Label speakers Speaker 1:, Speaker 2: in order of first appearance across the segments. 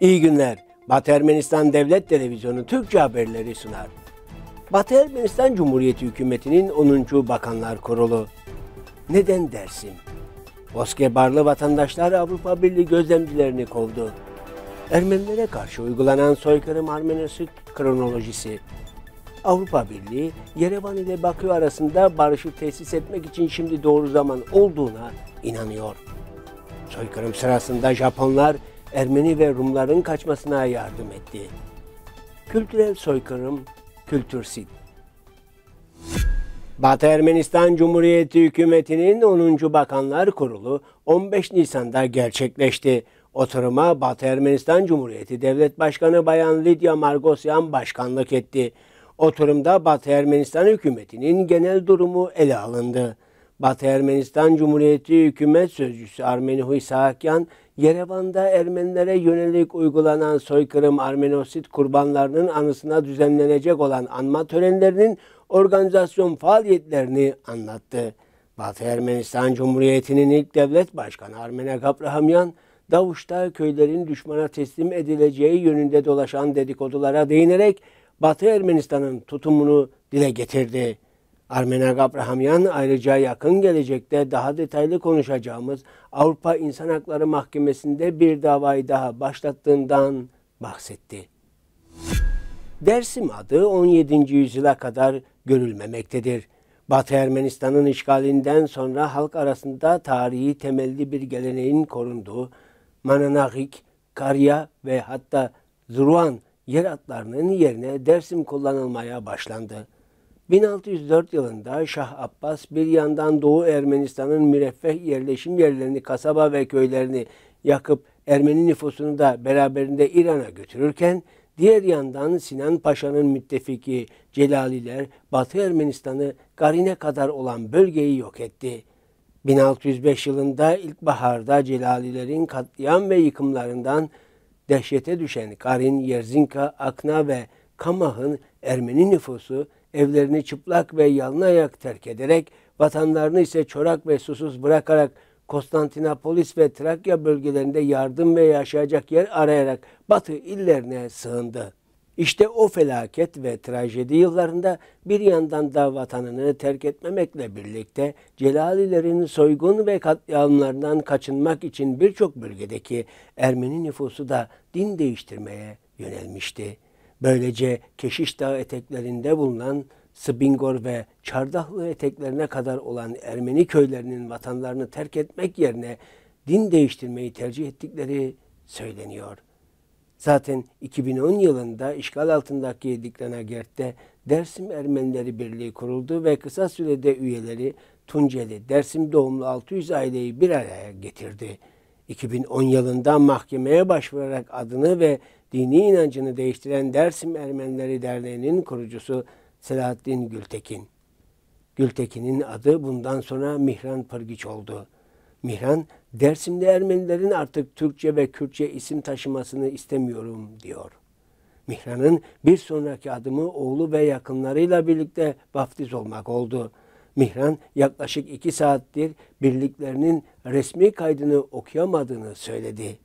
Speaker 1: İyi günler. Batı Ermenistan Devlet Televizyonu Türkçe haberleri sunar. Batı Ermenistan Cumhuriyeti Hükümeti'nin 10. Bakanlar Kurulu. Neden dersin? Barlı vatandaşlar Avrupa Birliği gözlemcilerini kovdu. Ermenilere karşı uygulanan soykırım Armenisi kronolojisi. Avrupa Birliği, Yerevan ile Bakü arasında barışı tesis etmek için şimdi doğru zaman olduğuna inanıyor. Soykırım sırasında Japonlar Ermeni ve Rumların kaçmasına yardım etti. Kültürel soykırım, kültürsit. Batı Ermenistan Cumhuriyeti Hükümeti'nin 10. Bakanlar Kurulu 15 Nisan'da gerçekleşti. Oturuma Batı Ermenistan Cumhuriyeti Devlet Başkanı Bayan Lidya Margosyan başkanlık etti. Oturumda Batı Ermenistan hükümetinin genel durumu ele alındı. Batı Ermenistan Cumhuriyeti Hükümet Sözcüsü Armeni Huysakyan, Yerevan'da Ermenilere yönelik uygulanan soykırım Armenosit kurbanlarının anısına düzenlenecek olan anma törenlerinin organizasyon faaliyetlerini anlattı. Batı Ermenistan Cumhuriyeti'nin ilk devlet başkanı Armene Kaprahamyan, Davuş'ta köylerin düşmana teslim edileceği yönünde dolaşan dedikodulara değinerek Batı Ermenistan'ın tutumunu dile getirdi. Armenak Abrahamyan ayrıca yakın gelecekte daha detaylı konuşacağımız Avrupa İnsan Hakları Mahkemesi'nde bir davayı daha başlattığından bahsetti. Dersim adı 17. yüzyıla kadar görülmemektedir. Batı Ermenistan'ın işgalinden sonra halk arasında tarihi temelli bir geleneğin korunduğu Mananahik, Karya ve hatta Zuruan yer atlarının yerine Dersim kullanılmaya başlandı. 1604 yılında Şah Abbas bir yandan Doğu Ermenistan'ın müreffeh yerleşim yerlerini, kasaba ve köylerini yakıp Ermeni nüfusunu da beraberinde İran'a götürürken diğer yandan Sinan Paşa'nın müttefiki Celaliler Batı Ermenistan'ı Garine kadar olan bölgeyi yok etti. 1605 yılında ilkbaharda Celalilerin katliam ve yıkımlarından dehşete düşen Karin, Yerzinka, Akna ve Kamah'ın Ermeni nüfusu evlerini çıplak ve yalnayak terk ederek, vatanlarını ise çorak ve susuz bırakarak Konstantinopolis ve Trakya bölgelerinde yardım ve yaşayacak yer arayarak Batı illerine sığındı. İşte o felaket ve trajedi yıllarında bir yandan da vatanını terk etmemekle birlikte Celalilerin soygun ve katliamlarından kaçınmak için birçok bölgedeki Ermeni nüfusu da din değiştirmeye yönelmişti. Böylece Keşiş Dağı eteklerinde bulunan Sbingor ve Çardahlı eteklerine kadar olan Ermeni köylerinin vatanlarını terk etmek yerine din değiştirmeyi tercih ettikleri söyleniyor. Zaten 2010 yılında işgal altındaki Diklanagert'te Dersim Ermenileri Birliği kuruldu ve kısa sürede üyeleri Tunceli, Dersim doğumlu 600 aileyi bir araya getirdi. 2010 yılında mahkemeye başvurarak adını ve dini inancını değiştiren Dersim Ermenileri Derneği'nin kurucusu Selahattin Gültekin. Gültekin'in adı bundan sonra Mihran Pırgiç oldu. Mihran, Dersim'de Ermenilerin artık Türkçe ve Kürtçe isim taşımasını istemiyorum diyor. Mihran'ın bir sonraki adımı oğlu ve yakınlarıyla birlikte vaftiz olmak oldu. Mihran yaklaşık iki saattir birliklerinin resmi kaydını okuyamadığını söyledi.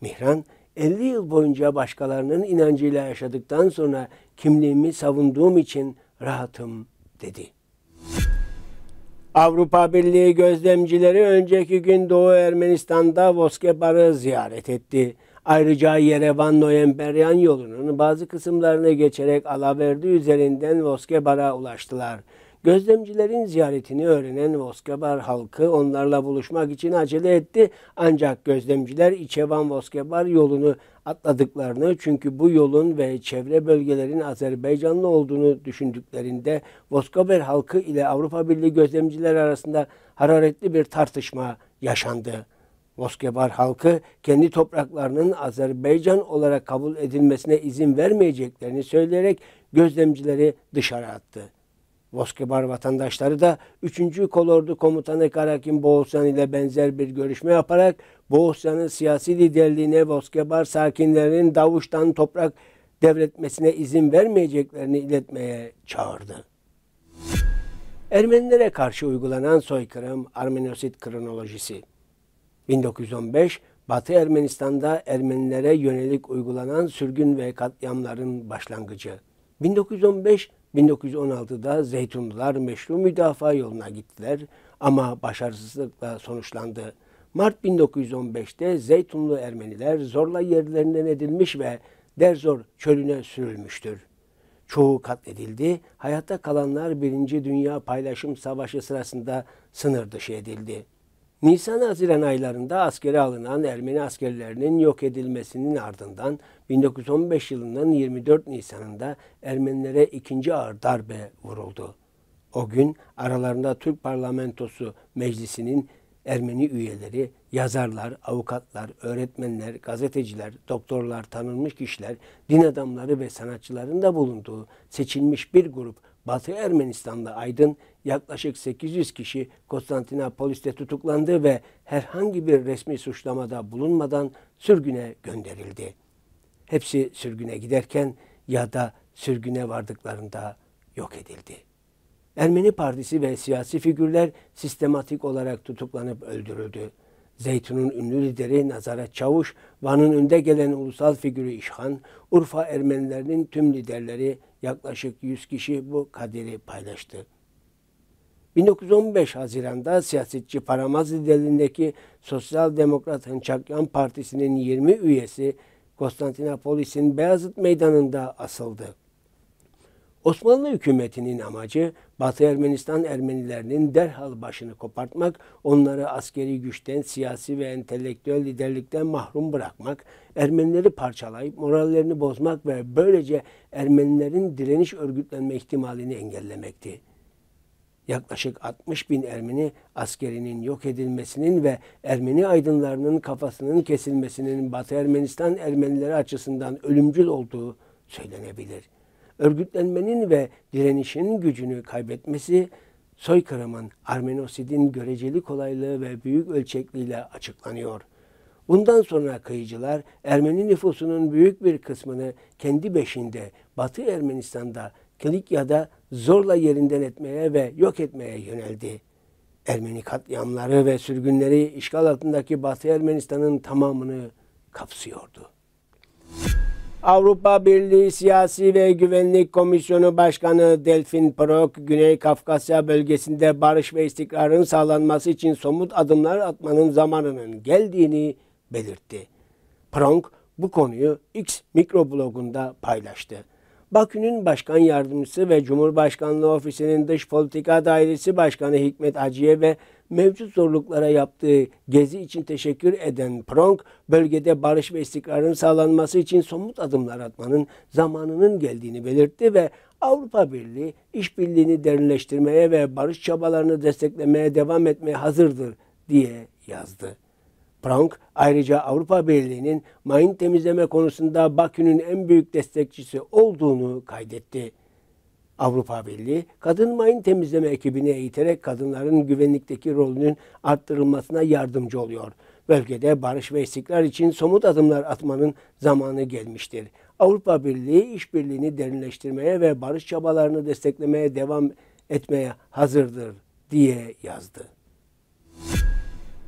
Speaker 1: Mihran 50 yıl boyunca başkalarının inancıyla yaşadıktan sonra kimliğimi savunduğum için rahatım dedi. Avrupa Birliği gözlemcileri önceki gün Doğu Ermenistan'da Voskebar'ı ziyaret etti. Ayrıca Yerevan Noyemberyan yolunun bazı kısımlarını geçerek Alaverdi üzerinden Voskebar'a ulaştılar. Gözlemcilerin ziyaretini öğrenen Voskabar halkı onlarla buluşmak için acele etti. Ancak gözlemciler İçevan Voskabar yolunu atladıklarını çünkü bu yolun ve çevre bölgelerin Azerbaycanlı olduğunu düşündüklerinde Voskabar halkı ile Avrupa Birliği gözlemciler arasında hararetli bir tartışma yaşandı. Moskebar halkı kendi topraklarının Azerbaycan olarak kabul edilmesine izin vermeyeceklerini söyleyerek gözlemcileri dışarı attı. Voskibar vatandaşları da 3. Kolordu Komutanı Karakin Boğuzhan ile benzer bir görüşme yaparak Boğuzhan'ın siyasi liderliğine Voskibar sakinlerinin Davuş'tan toprak devretmesine izin vermeyeceklerini iletmeye çağırdı. Ermenilere karşı uygulanan soykırım Armenosit kronolojisi 1915 Batı Ermenistan'da Ermenilere yönelik uygulanan sürgün ve katliamların başlangıcı 1915 1916'da Zeytunlular meşru müdafaa yoluna gittiler ama başarısızlıkla sonuçlandı. Mart 1915'te Zeytunlu Ermeniler zorla yerlerinden edilmiş ve Derzor çölüne sürülmüştür. Çoğu katledildi, hayatta kalanlar Birinci Dünya Paylaşım Savaşı sırasında sınır dışı edildi. Nisan-Haziran aylarında askere alınan Ermeni askerlerinin yok edilmesinin ardından 1915 yılından 24 Nisan'ında Ermenilere ikinci ağır darbe vuruldu. O gün aralarında Türk Parlamentosu Meclisi'nin Ermeni üyeleri, yazarlar, avukatlar, öğretmenler, gazeteciler, doktorlar, tanınmış kişiler, din adamları ve sanatçıların da bulunduğu seçilmiş bir grup Batı Ermenistan'da Aydın yaklaşık 800 kişi Konstantinopolis'te tutuklandı ve herhangi bir resmi suçlamada bulunmadan sürgüne gönderildi. Hepsi sürgüne giderken ya da sürgüne vardıklarında yok edildi. Ermeni partisi ve siyasi figürler sistematik olarak tutuklanıp öldürüldü. Zeytun'un ünlü lideri Nazaret Çavuş, Van'ın önde gelen ulusal figürü İşhan, Urfa Ermenilerinin tüm liderleri Yaklaşık 100 kişi bu kaderi paylaştı. 1915 Haziran'da siyasetçi Paramaz liderliğindeki Sosyal Demokrat Hınçakyan Partisi'nin 20 üyesi Konstantinopolis'in Beyazıt Meydanı'nda asıldı. Osmanlı hükümetinin amacı Batı Ermenistan Ermenilerinin derhal başını kopartmak, onları askeri güçten, siyasi ve entelektüel liderlikten mahrum bırakmak, Ermenileri parçalayıp morallerini bozmak ve böylece Ermenilerin direniş örgütlenme ihtimalini engellemekti. Yaklaşık 60 bin Ermeni askerinin yok edilmesinin ve Ermeni aydınlarının kafasının kesilmesinin Batı Ermenistan Ermenileri açısından ölümcül olduğu söylenebilir.'' örgütlenmenin ve direnişin gücünü kaybetmesi soykırımın Armenosid'in göreceli kolaylığı ve büyük ölçekliyle açıklanıyor. Bundan sonra kıyıcılar Ermeni nüfusunun büyük bir kısmını kendi beşinde Batı Ermenistan'da Kilikya'da zorla yerinden etmeye ve yok etmeye yöneldi. Ermeni katliamları ve sürgünleri işgal altındaki Batı Ermenistan'ın tamamını kapsıyordu. Avrupa Birliği Siyasi ve Güvenlik Komisyonu Başkanı Delfin Prok, Güney Kafkasya bölgesinde barış ve istikrarın sağlanması için somut adımlar atmanın zamanının geldiğini belirtti. Prok bu konuyu X mikroblogunda paylaştı. Bakü'nün başkan yardımcısı ve Cumhurbaşkanlığı Ofisi'nin Dış Politika Dairesi Başkanı Hikmet Acı'ya ve mevcut zorluklara yaptığı gezi için teşekkür eden Prong, bölgede barış ve istikrarın sağlanması için somut adımlar atmanın zamanının geldiğini belirtti ve Avrupa Birliği işbirliğini derinleştirmeye ve barış çabalarını desteklemeye devam etmeye hazırdır diye yazdı. Prank ayrıca Avrupa Birliği'nin mayın temizleme konusunda Bakü'nün en büyük destekçisi olduğunu kaydetti. Avrupa Birliği, kadın mayın temizleme ekibini eğiterek kadınların güvenlikteki rolünün arttırılmasına yardımcı oluyor. Bölgede barış ve istikrar için somut adımlar atmanın zamanı gelmiştir. Avrupa Birliği işbirliğini derinleştirmeye ve barış çabalarını desteklemeye devam etmeye hazırdır diye yazdı.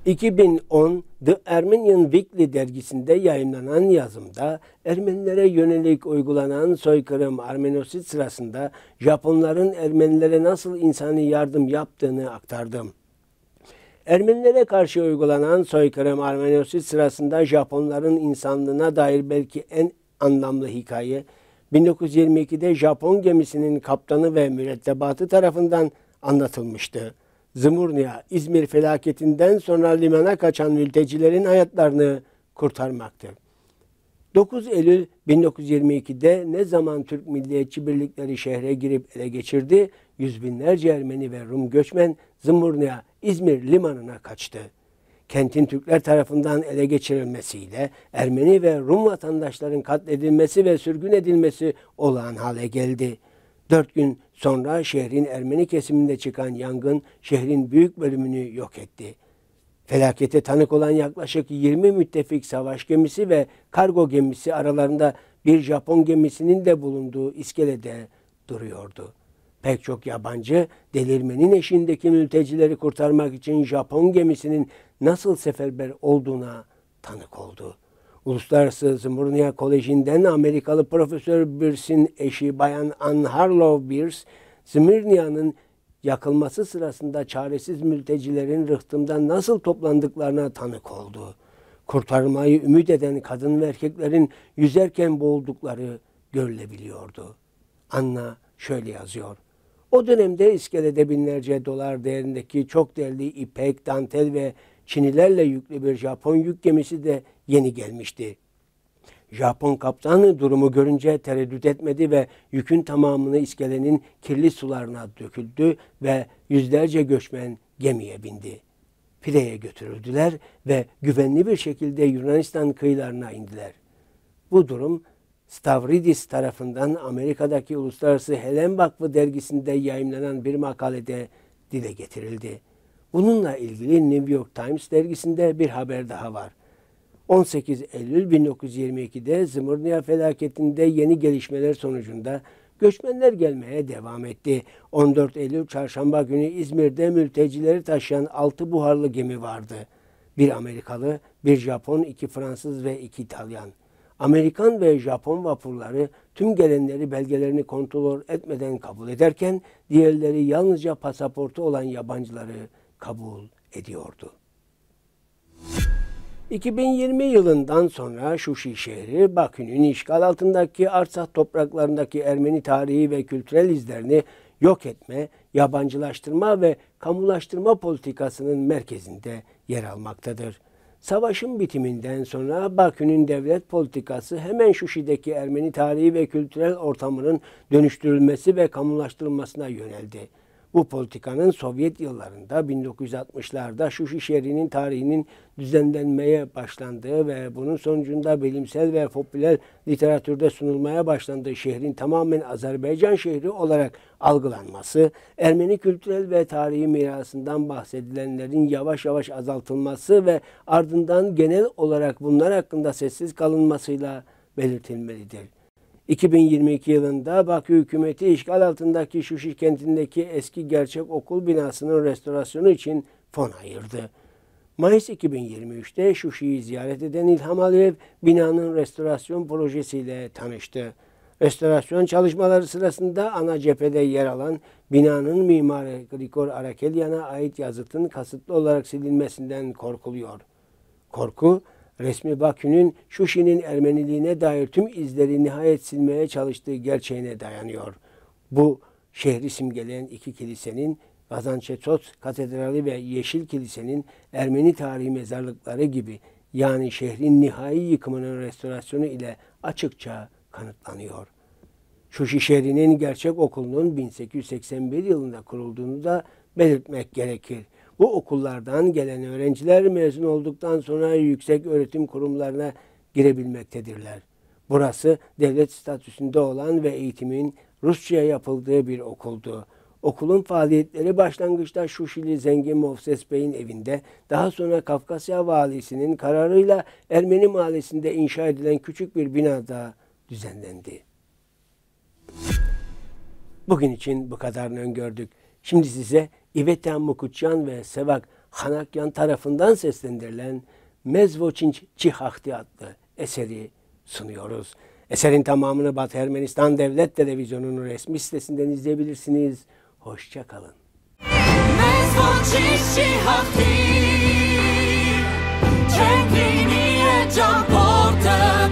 Speaker 1: 2010 The Armenian Weekly dergisinde yayınlanan yazımda Ermenilere yönelik uygulanan soykırım Armenosit sırasında Japonların Ermenilere nasıl insani yardım yaptığını aktardım. Ermenilere karşı uygulanan soykırım Armenosit sırasında Japonların insanlığına dair belki en anlamlı hikaye 1922'de Japon gemisinin kaptanı ve mürettebatı tarafından anlatılmıştı. Zımurnia, İzmir felaketinden sonra limana kaçan mültecilerin hayatlarını kurtarmaktır. 9 Eylül 1922'de ne zaman Türk Milliyetçi Birlikleri şehre girip ele geçirdi, yüz binlerce Ermeni ve Rum göçmen Zımurnia, İzmir limanına kaçtı. Kentin Türkler tarafından ele geçirilmesiyle Ermeni ve Rum vatandaşların katledilmesi ve sürgün edilmesi olağan hale geldi.'' Dört gün sonra şehrin Ermeni kesiminde çıkan yangın şehrin büyük bölümünü yok etti. Felakete tanık olan yaklaşık 20 müttefik savaş gemisi ve kargo gemisi aralarında bir Japon gemisinin de bulunduğu iskelede duruyordu. Pek çok yabancı delirmenin eşindeki mültecileri kurtarmak için Japon gemisinin nasıl seferber olduğuna tanık oldu.'' Uluslararası Zımburnia Koleji'nden Amerikalı Profesör Birs'in eşi Bayan Ann Harlow Birs, Zımburnia'nın yakılması sırasında çaresiz mültecilerin rıhtımdan nasıl toplandıklarına tanık oldu. Kurtarmayı ümit eden kadın ve erkeklerin yüzerken boğuldukları görülebiliyordu. Anna şöyle yazıyor. O dönemde iskelede binlerce dolar değerindeki çok değerli ipek, dantel ve Çinilerle yüklü bir Japon yük gemisi de yeni gelmişti. Japon kaptanı durumu görünce tereddüt etmedi ve yükün tamamını iskelenin kirli sularına döküldü ve yüzlerce göçmen gemiye bindi. Pire'ye götürüldüler ve güvenli bir şekilde Yunanistan kıyılarına indiler. Bu durum Stavridis tarafından Amerika'daki Uluslararası Helen Vakfı dergisinde yayınlanan bir makalede dile getirildi. Bununla ilgili New York Times dergisinde bir haber daha var. 18 Eylül 1922'de Zımırnia felaketinde yeni gelişmeler sonucunda göçmenler gelmeye devam etti. 14 Eylül çarşamba günü İzmir'de mültecileri taşıyan 6 buharlı gemi vardı. Bir Amerikalı, bir Japon, iki Fransız ve iki İtalyan. Amerikan ve Japon vapurları tüm gelenleri belgelerini kontrol etmeden kabul ederken diğerleri yalnızca pasaportu olan yabancıları kabul ediyordu. 2020 yılından sonra Şuşi şehri Bakü'nün işgal altındaki Arsah topraklarındaki Ermeni tarihi ve kültürel izlerini yok etme, yabancılaştırma ve kamulaştırma politikasının merkezinde yer almaktadır. Savaşın bitiminden sonra Bakü'nün devlet politikası hemen Şuşi'deki Ermeni tarihi ve kültürel ortamının dönüştürülmesi ve kamulaştırılmasına yöneldi. Bu politikanın Sovyet yıllarında 1960'larda Şuşi şehrinin tarihinin düzenlenmeye başlandığı ve bunun sonucunda bilimsel ve popüler literatürde sunulmaya başlandığı şehrin tamamen Azerbaycan şehri olarak algılanması, Ermeni kültürel ve tarihi mirasından bahsedilenlerin yavaş yavaş azaltılması ve ardından genel olarak bunlar hakkında sessiz kalınmasıyla belirtilmelidir. 2022 yılında Bakü hükümeti işgal altındaki Şuşi kentindeki eski gerçek okul binasının restorasyonu için fon ayırdı. Mayıs 2023'te Şuşi'yi ziyaret eden İlham Aliyev binanın restorasyon projesiyle tanıştı. Restorasyon çalışmaları sırasında ana cephede yer alan binanın mimarı Grigor Arakelyan'a ait yazıtın kasıtlı olarak silinmesinden korkuluyor. Korku, resmi Bakü'nün Şuşi'nin Ermeniliğine dair tüm izleri nihayet silmeye çalıştığı gerçeğine dayanıyor. Bu şehri simgeleyen iki kilisenin Gazançetot Katedrali ve Yeşil Kilise'nin Ermeni tarihi mezarlıkları gibi yani şehrin nihai yıkımının restorasyonu ile açıkça kanıtlanıyor. Şuşi şehrinin gerçek okulunun 1881 yılında kurulduğunu da belirtmek gerekir. Bu okullardan gelen öğrenciler mezun olduktan sonra yüksek öğretim kurumlarına girebilmektedirler. Burası devlet statüsünde olan ve eğitimin Rusça yapıldığı bir okuldu. Okulun faaliyetleri başlangıçta Şuşili Zengin Mofses Bey'in evinde, daha sonra Kafkasya Valisi'nin kararıyla Ermeni mahallesinde inşa edilen küçük bir binada düzenlendi. Bugün için bu kadarını öngördük. Şimdi size İveten Mukutyan ve Sevak Hanakyan tarafından seslendirilen Mezvoçinç Çihahti adlı eseri sunuyoruz. Eserin tamamını Batı Ermenistan Devlet Televizyonu'nun resmi sitesinden izleyebilirsiniz. Hoşçakalın. kalın.